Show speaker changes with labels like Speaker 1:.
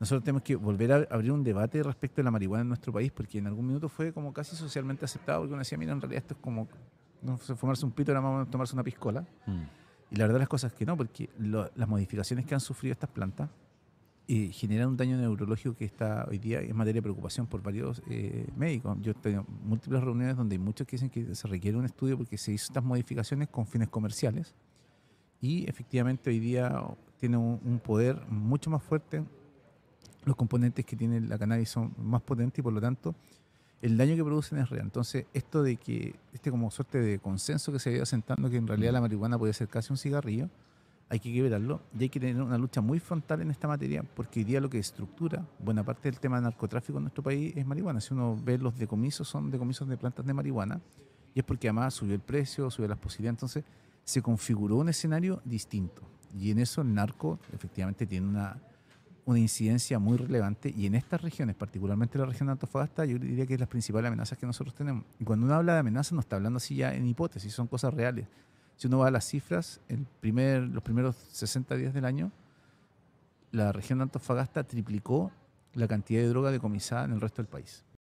Speaker 1: nosotros tenemos que volver a abrir un debate respecto a la marihuana en nuestro país, porque en algún minuto fue como casi socialmente aceptado, porque uno decía, mira, en realidad esto es como no, fumarse un pito, vamos más tomarse una piscola. Mm. Y la verdad las cosas es que no, porque las modificaciones que han sufrido estas plantas eh, generan un daño neurológico que está hoy día es materia de preocupación por varios eh, médicos. Yo he tenido múltiples reuniones donde hay muchos que dicen que se requiere un estudio porque se hizo estas modificaciones con fines comerciales y efectivamente hoy día tiene un, un poder mucho más fuerte los componentes que tiene la cannabis son más potentes y por lo tanto el daño que producen es real. Entonces, esto de que, este como suerte de consenso que se ha ido asentando que en realidad mm. la marihuana puede ser casi un cigarrillo, hay que quebrarlo y hay que tener una lucha muy frontal en esta materia, porque hoy día lo que estructura buena parte del tema de narcotráfico en nuestro país es marihuana. Si uno ve los decomisos, son decomisos de plantas de marihuana, y es porque además subió el precio, subió las posibilidades, entonces se configuró un escenario distinto. Y en eso el narco efectivamente tiene una una incidencia muy relevante y en estas regiones, particularmente la región de Antofagasta, yo diría que es la principal amenaza que nosotros tenemos. Y cuando uno habla de amenaza, no está hablando así ya en hipótesis, son cosas reales. Si uno va a las cifras, el primer, los primeros 60 días del año, la región de Antofagasta triplicó la cantidad de droga decomisada en el resto del país.